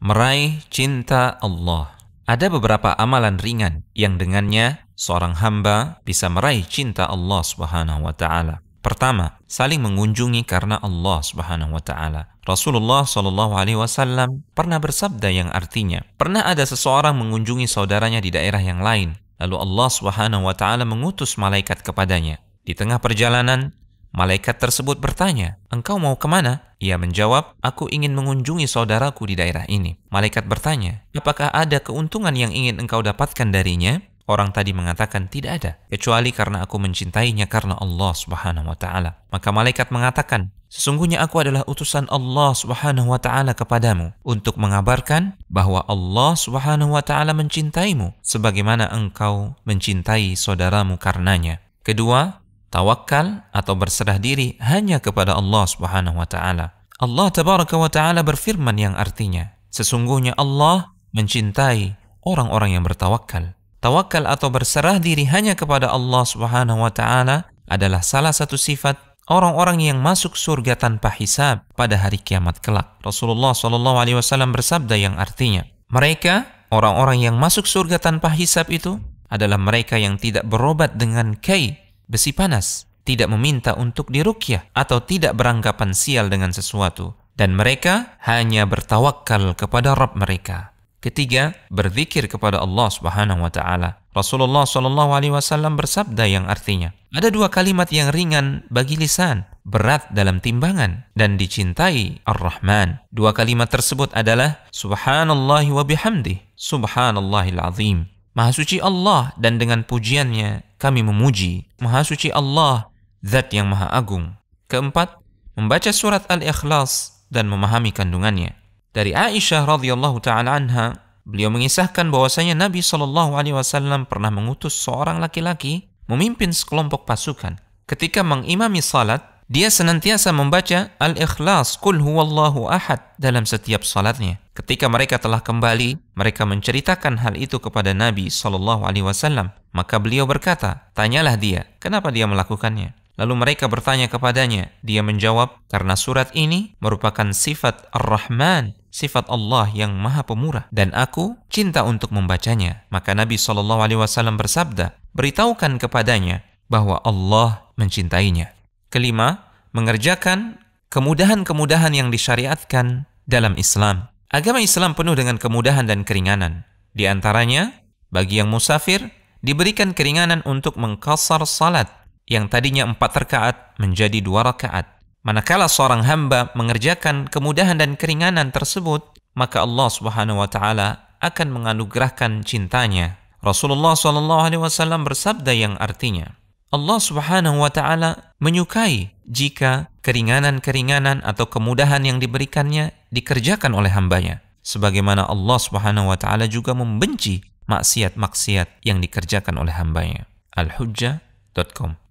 meraih cinta Allah. Ada beberapa amalan ringan yang dengannya seorang hamba bisa meraih cinta Allah Subhanahu wa taala. Pertama, saling mengunjungi karena Allah Subhanahu wa taala. Rasulullah Shallallahu alaihi wasallam pernah bersabda yang artinya, pernah ada seseorang mengunjungi saudaranya di daerah yang lain, lalu Allah Subhanahu wa taala mengutus malaikat kepadanya. Di tengah perjalanan, Malaikat tersebut bertanya, engkau mau kemana? Ia menjawab, aku ingin mengunjungi saudaraku di daerah ini. Malaikat bertanya, apakah ada keuntungan yang ingin engkau dapatkan darinya? Orang tadi mengatakan tidak ada, kecuali karena aku mencintainya karena Allah Subhanahu wa taala. Maka malaikat mengatakan, sesungguhnya aku adalah utusan Allah Subhanahu wa taala kepadamu untuk mengabarkan bahwa Allah Subhanahu wa taala mencintaimu sebagaimana engkau mencintai saudaramu karenanya. Kedua, tawakal atau berserah diri hanya kepada Allah Subhanahu wa taala. Allah tabaraka wa taala berfirman yang artinya, sesungguhnya Allah mencintai orang-orang yang bertawakal. Tawakal atau berserah diri hanya kepada Allah Subhanahu wa taala adalah salah satu sifat orang-orang yang masuk surga tanpa hisab pada hari kiamat kelak. Rasulullah Shallallahu alaihi wasallam bersabda yang artinya, mereka orang-orang yang masuk surga tanpa hisab itu adalah mereka yang tidak berobat dengan kai besi panas, tidak meminta untuk dirukyah atau tidak beranggapan sial dengan sesuatu dan mereka hanya bertawakal kepada Rabb mereka. Ketiga, berzikir kepada Allah Subhanahu wa taala. Rasulullah Shallallahu alaihi wasallam bersabda yang artinya, ada dua kalimat yang ringan bagi lisan, berat dalam timbangan dan dicintai Ar-Rahman. Dua kalimat tersebut adalah subhanallahi wa bihamdi, subhanallahil azim. Maha suci Allah dan dengan pujiannya kami memuji. Maha suci Allah, zat yang maha agung. Keempat, membaca surat Al-Ikhlas dan memahami kandungannya. Dari Aisyah radhiyallahu taala anha, beliau mengisahkan bahwasanya Nabi Shallallahu alaihi wasallam pernah mengutus seorang laki-laki memimpin sekelompok pasukan. Ketika mengimami salat, dia senantiasa membaca Al-Ikhlas Kul huwallahu ahad dalam setiap salatnya. Ketika mereka telah kembali, mereka menceritakan hal itu kepada Nabi Shallallahu alaihi wasallam. Maka beliau berkata, "Tanyalah dia, kenapa dia melakukannya?" Lalu mereka bertanya kepadanya. Dia menjawab, "Karena surat ini merupakan sifat Ar-Rahman, sifat Allah yang maha pemurah dan aku cinta untuk membacanya. Maka Nabi Shallallahu Alaihi Wasallam bersabda, beritahukan kepadanya bahwa Allah mencintainya. Kelima, mengerjakan kemudahan-kemudahan yang disyariatkan dalam Islam. Agama Islam penuh dengan kemudahan dan keringanan. Di antaranya, bagi yang musafir, diberikan keringanan untuk mengkasar salat yang tadinya empat rakaat menjadi dua rakaat. Manakala seorang hamba mengerjakan kemudahan dan keringanan tersebut, maka Allah Subhanahu wa taala akan menganugerahkan cintanya. Rasulullah SAW bersabda yang artinya, Allah Subhanahu wa taala menyukai jika keringanan-keringanan atau kemudahan yang diberikannya dikerjakan oleh hambanya sebagaimana Allah Subhanahu wa taala juga membenci maksiat-maksiat yang dikerjakan oleh hambanya. al